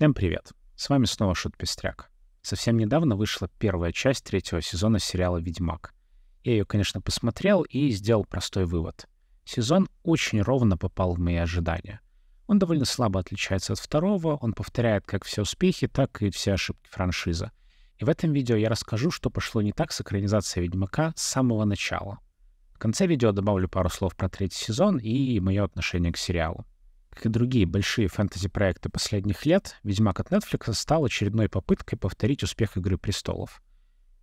Всем привет! С вами снова Шут Пестряк. Совсем недавно вышла первая часть третьего сезона сериала «Ведьмак». Я ее, конечно, посмотрел и сделал простой вывод. Сезон очень ровно попал в мои ожидания. Он довольно слабо отличается от второго, он повторяет как все успехи, так и все ошибки франшизы. И в этом видео я расскажу, что пошло не так с экранизацией «Ведьмака» с самого начала. В конце видео добавлю пару слов про третий сезон и мое отношение к сериалу. Как и другие большие фэнтези-проекты последних лет, «Ведьмак» от Netflix стал очередной попыткой повторить успех «Игры престолов».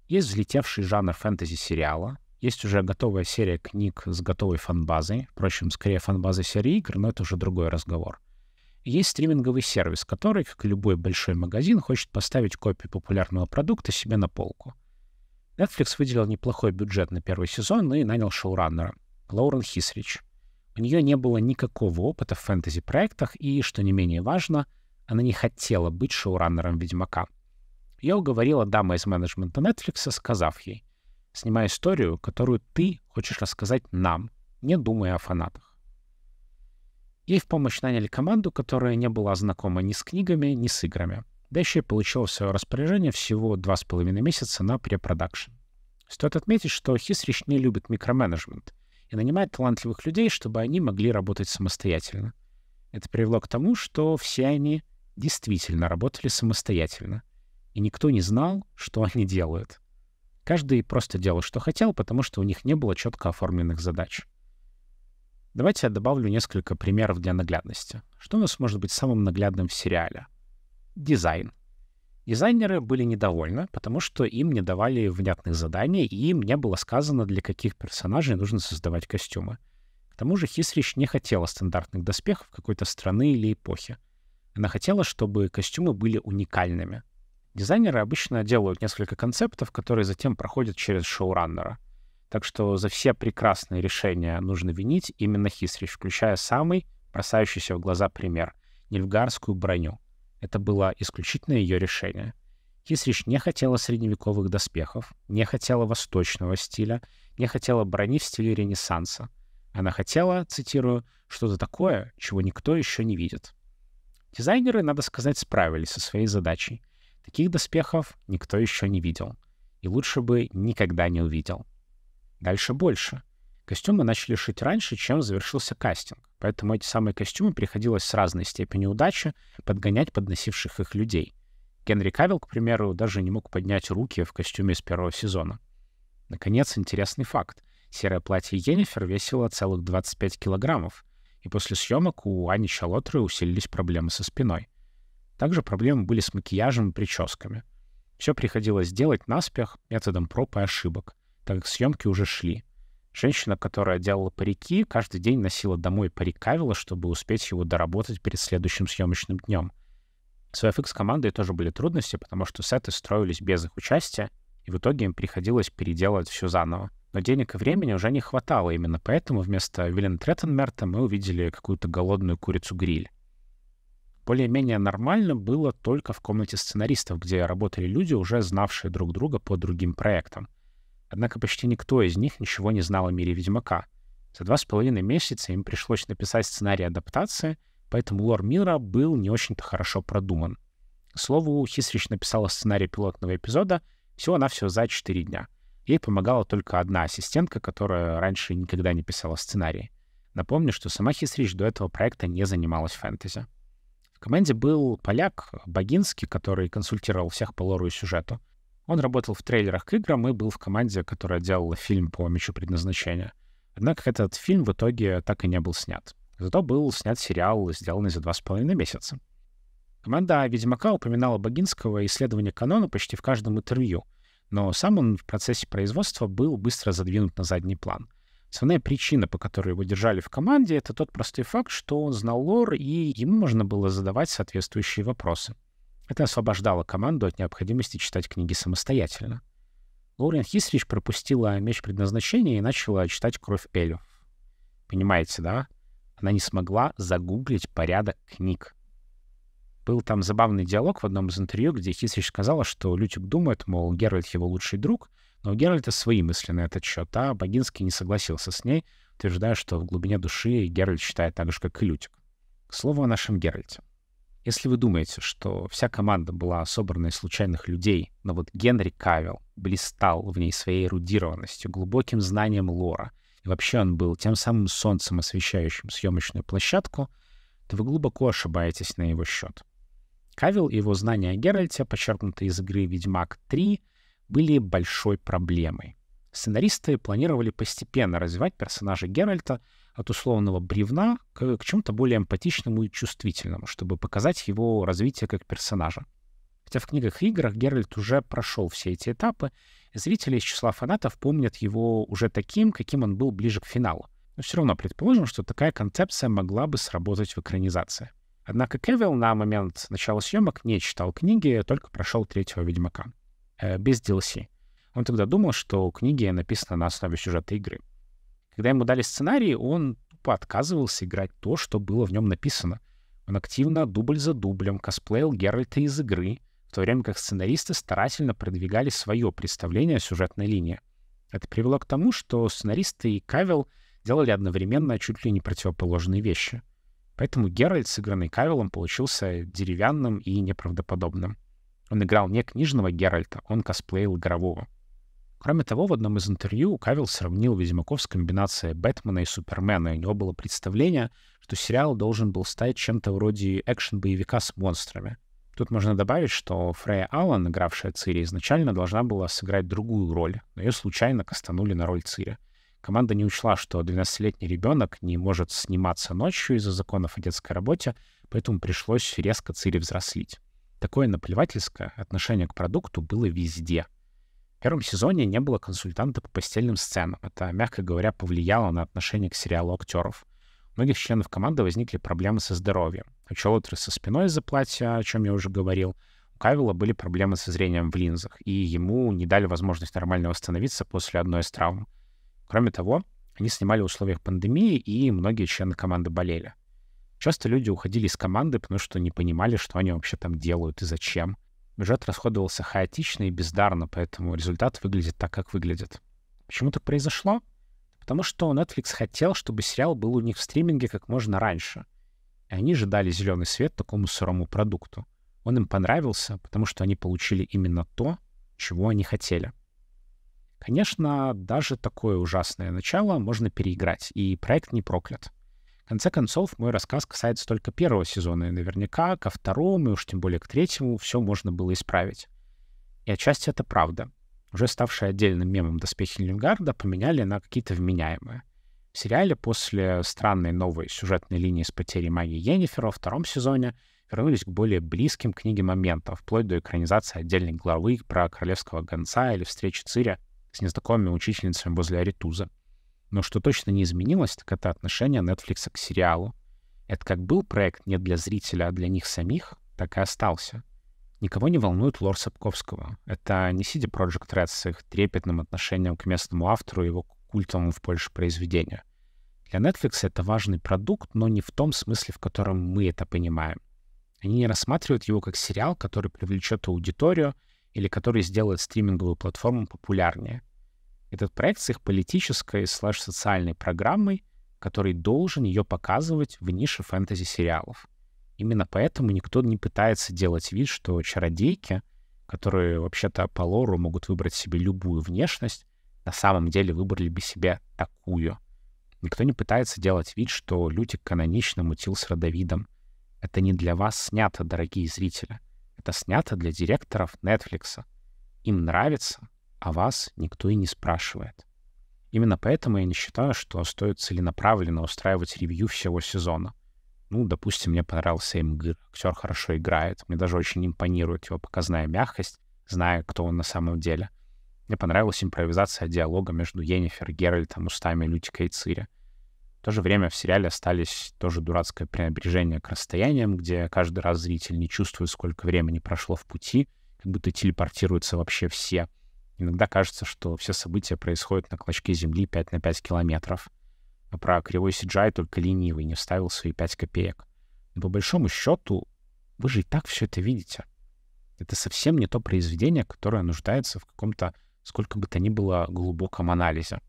Есть взлетевший жанр фэнтези-сериала, есть уже готовая серия книг с готовой фанбазой, впрочем, скорее фанбазой серии игр, но это уже другой разговор. Есть стриминговый сервис, который, как и любой большой магазин, хочет поставить копию популярного продукта себе на полку. Netflix выделил неплохой бюджет на первый сезон и нанял шоураннера — Лоурен Хисрич — у нее не было никакого опыта в фэнтези-проектах, и, что не менее важно, она не хотела быть шоураннером «Ведьмака». Я уговорила даму из менеджмента Netflix, сказав ей, «Снимай историю, которую ты хочешь рассказать нам, не думая о фанатах». Ей в помощь наняли команду, которая не была знакома ни с книгами, ни с играми. Да еще и получила в свое распоряжение всего два с половиной месяца на препродакшн. Стоит отметить, что Хисрич не любит микроменеджмент, и нанимает талантливых людей, чтобы они могли работать самостоятельно. Это привело к тому, что все они действительно работали самостоятельно, и никто не знал, что они делают. Каждый просто делал, что хотел, потому что у них не было четко оформленных задач. Давайте я добавлю несколько примеров для наглядности. Что у нас может быть самым наглядным в сериале? Дизайн. Дизайнеры были недовольны, потому что им не давали внятных заданий, и им не было сказано, для каких персонажей нужно создавать костюмы. К тому же Хисрич не хотела стандартных доспехов какой-то страны или эпохи. Она хотела, чтобы костюмы были уникальными. Дизайнеры обычно делают несколько концептов, которые затем проходят через шоураннера. Так что за все прекрасные решения нужно винить именно Хисрич, включая самый бросающийся в глаза пример — нильфгарскую броню — это было исключительно ее решение. Кисрич не хотела средневековых доспехов, не хотела восточного стиля, не хотела брони в стиле Ренессанса. Она хотела, цитирую, что-то такое, чего никто еще не видит. Дизайнеры, надо сказать, справились со своей задачей. Таких доспехов никто еще не видел. И лучше бы никогда не увидел. Дальше больше. Костюмы начали шить раньше, чем завершился кастинг, поэтому эти самые костюмы приходилось с разной степенью удачи подгонять подносивших их людей. Генри Кавилл, к примеру, даже не мог поднять руки в костюме с первого сезона. Наконец, интересный факт. Серое платье Йеннифер весило целых 25 килограммов, и после съемок у Ани Шалотры усилились проблемы со спиной. Также проблемы были с макияжем и прическами. Все приходилось делать наспех методом проб и ошибок, так как съемки уже шли, Женщина, которая делала парики, каждый день носила домой парик Кавила, чтобы успеть его доработать перед следующим съемочным днем. С VFX-командой тоже были трудности, потому что сеты строились без их участия, и в итоге им приходилось переделывать все заново. Но денег и времени уже не хватало, именно поэтому вместо Вилен Треттенмерта мы увидели какую-то голодную курицу-гриль. Более-менее нормально было только в комнате сценаристов, где работали люди, уже знавшие друг друга по другим проектам. Однако почти никто из них ничего не знал о мире Ведьмака. За два с половиной месяца им пришлось написать сценарий адаптации, поэтому лор мира был не очень-то хорошо продуман. К слову, Хисрич написала сценарий пилотного эпизода всего-навсего за четыре дня. Ей помогала только одна ассистентка, которая раньше никогда не писала сценарии. Напомню, что сама Хисрич до этого проекта не занималась фэнтези. В команде был поляк Богинский, который консультировал всех по лору и сюжету. Он работал в трейлерах к играм и был в команде, которая делала фильм по «Мечу предназначения». Однако этот фильм в итоге так и не был снят. Зато был снят сериал, сделанный за два с половиной месяца. Команда «Ведьмака» упоминала Богинского исследования канона почти в каждом интервью, но сам он в процессе производства был быстро задвинут на задний план. Основная причина, по которой его держали в команде, это тот простой факт, что он знал лор, и ему можно было задавать соответствующие вопросы — это освобождало команду от необходимости читать книги самостоятельно. Лорен Хисрич пропустила меч предназначения и начала читать «Кровь эльфов». Понимаете, да? Она не смогла загуглить порядок книг. Был там забавный диалог в одном из интервью, где Хисрич сказала, что Лютик думает, мол, Геральт его лучший друг, но у Геральта свои мысли на этот счет, а Богинский не согласился с ней, утверждая, что в глубине души Геральт считает так же, как и Лютик. К слову о нашем Геральте. Если вы думаете, что вся команда была собрана из случайных людей, но вот Генри Кавилл блистал в ней своей эрудированностью, глубоким знанием лора, и вообще он был тем самым солнцем, освещающим съемочную площадку, то вы глубоко ошибаетесь на его счет. Кавилл и его знания о Геральте, подчеркнутые из игры «Ведьмак 3», были большой проблемой. Сценаристы планировали постепенно развивать персонажа Геральта от условного бревна к, к чему-то более эмпатичному и чувствительному, чтобы показать его развитие как персонажа. Хотя в книгах и играх Геральт уже прошел все эти этапы, зрители из числа фанатов помнят его уже таким, каким он был ближе к финалу. Но все равно предположим, что такая концепция могла бы сработать в экранизации. Однако Кевилл на момент начала съемок не читал книги, только прошел третьего Ведьмака. Э, без DLC. Он тогда думал, что книги написаны на основе сюжета игры. Когда ему дали сценарий, он тупо отказывался играть то, что было в нем написано. Он активно дубль за дублем косплеил Геральта из игры, в то время как сценаристы старательно продвигали свое представление о сюжетной линии. Это привело к тому, что сценаристы и Кавел делали одновременно чуть ли не противоположные вещи. Поэтому Геральт, сыгранный Кавелом, получился деревянным и неправдоподобным. Он играл не книжного Геральта, он косплеил игрового. Кроме того, в одном из интервью Кавилл сравнил Ведьмаков с комбинацией Бэтмена и Супермена, и у него было представление, что сериал должен был стать чем-то вроде экшн-боевика с монстрами. Тут можно добавить, что Фрея Аллен, игравшая Цири, изначально должна была сыграть другую роль, но ее случайно кастанули на роль Цири. Команда не учла, что 12-летний ребенок не может сниматься ночью из-за законов о детской работе, поэтому пришлось резко Цири взрослить. Такое наплевательское отношение к продукту было везде — в первом сезоне не было консультанта по постельным сценам. Это, мягко говоря, повлияло на отношение к сериалу актеров. У многих членов команды возникли проблемы со здоровьем. У Чолотера со спиной из-за платья, о чем я уже говорил. У Кавила были проблемы со зрением в линзах, и ему не дали возможность нормально восстановиться после одной из травм. Кроме того, они снимали в условиях пандемии, и многие члены команды болели. Часто люди уходили из команды, потому что не понимали, что они вообще там делают и зачем. Бюджет расходовался хаотично и бездарно, поэтому результат выглядит так, как выглядит. Почему так произошло? Потому что Netflix хотел, чтобы сериал был у них в стриминге как можно раньше. И они же дали зеленый свет такому сырому продукту. Он им понравился, потому что они получили именно то, чего они хотели. Конечно, даже такое ужасное начало можно переиграть, и проект не проклят конце концов, мой рассказ касается только первого сезона, и наверняка ко второму, и уж тем более к третьему, все можно было исправить. И отчасти это правда. Уже ставшие отдельным мемом доспехи Лингарда поменяли на какие-то вменяемые. В сериале после странной новой сюжетной линии с потерей магии Йеннифера во втором сезоне вернулись к более близким книге моментам, вплоть до экранизации отдельной главы про королевского гонца или встречи Циря с незнакомыми учительницами возле Аритуза — но что точно не изменилось, так это отношение Netflix к сериалу. Это как был проект не для зрителя, а для них самих, так и остался. Никого не волнует лор Сапковского. Это не CD Project Red с их трепетным отношением к местному автору и его культовому в Польше произведению. Для Netflix это важный продукт, но не в том смысле, в котором мы это понимаем. Они не рассматривают его как сериал, который привлечет аудиторию или который сделает стриминговую платформу популярнее — этот проект с их политической слэш-социальной программой, который должен ее показывать в нише фэнтези-сериалов. Именно поэтому никто не пытается делать вид, что чародейки, которые вообще-то по лору могут выбрать себе любую внешность, на самом деле выбрали бы себе такую. Никто не пытается делать вид, что Лютик канонично мутил с родовидом. Это не для вас снято, дорогие зрители. Это снято для директоров Netflix. Им нравится, а вас никто и не спрашивает. Именно поэтому я не считаю, что стоит целенаправленно устраивать ревью всего сезона. Ну, допустим, мне понравился Эмгир, актер хорошо играет, мне даже очень импонирует его показная мягкость, зная, кто он на самом деле. Мне понравилась импровизация диалога между Йеннифер Геральтом, устами Лютика и Цири. В то же время в сериале остались тоже дурацкое пренебрежение к расстояниям, где каждый раз зритель не чувствует, сколько времени прошло в пути, как будто телепортируются вообще все — Иногда кажется, что все события происходят на клочке земли 5 на 5 километров. А про кривой Сиджай только ленивый не вставил свои 5 копеек. Но по большому счету, вы же и так все это видите. Это совсем не то произведение, которое нуждается в каком-то, сколько бы то ни было, глубоком анализе.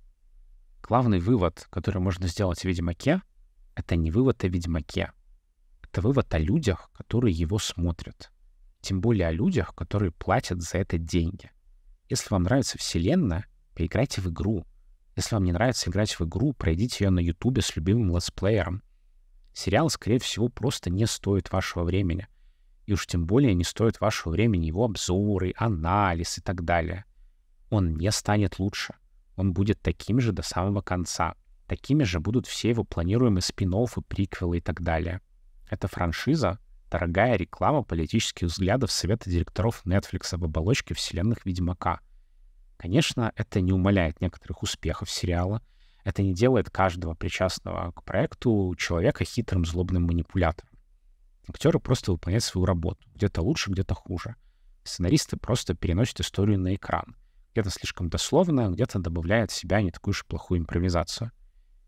Главный вывод, который можно сделать о «Ведьмаке», это не вывод о «Ведьмаке». Это вывод о людях, которые его смотрят. Тем более о людях, которые платят за это деньги. Если вам нравится вселенная, поиграйте в игру. Если вам не нравится играть в игру, пройдите ее на ютубе с любимым летсплеером. Сериал, скорее всего, просто не стоит вашего времени. И уж тем более не стоит вашего времени его обзоры, анализ и так далее. Он не станет лучше. Он будет таким же до самого конца. Такими же будут все его планируемые спин и приквелы и так далее. Это франшиза, дорогая реклама политических взглядов Совета директоров Netflix об оболочке вселенных Ведьмака. Конечно, это не умаляет некоторых успехов сериала, это не делает каждого причастного к проекту человека хитрым злобным манипулятором. Актеры просто выполняют свою работу, где-то лучше, где-то хуже. Сценаристы просто переносят историю на экран. Где-то слишком дословно, где-то добавляют в себя не такую уж плохую импровизацию.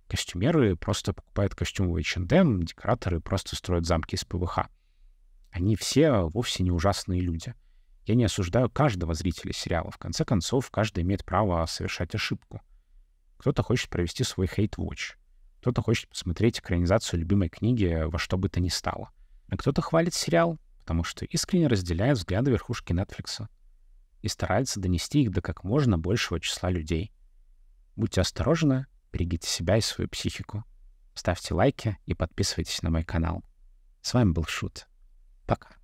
Костюмеры просто покупают костюмовый чендем, декораторы просто строят замки из ПВХ — они все вовсе не ужасные люди. Я не осуждаю каждого зрителя сериала. В конце концов, каждый имеет право совершать ошибку. Кто-то хочет провести свой хейт-watch. Кто-то хочет посмотреть экранизацию любимой книги во что бы то ни стало. А кто-то хвалит сериал, потому что искренне разделяет взгляды верхушки Netflix и старается донести их до как можно большего числа людей. Будьте осторожны, берегите себя и свою психику. Ставьте лайки и подписывайтесь на мой канал. С вами был Шут. Пока.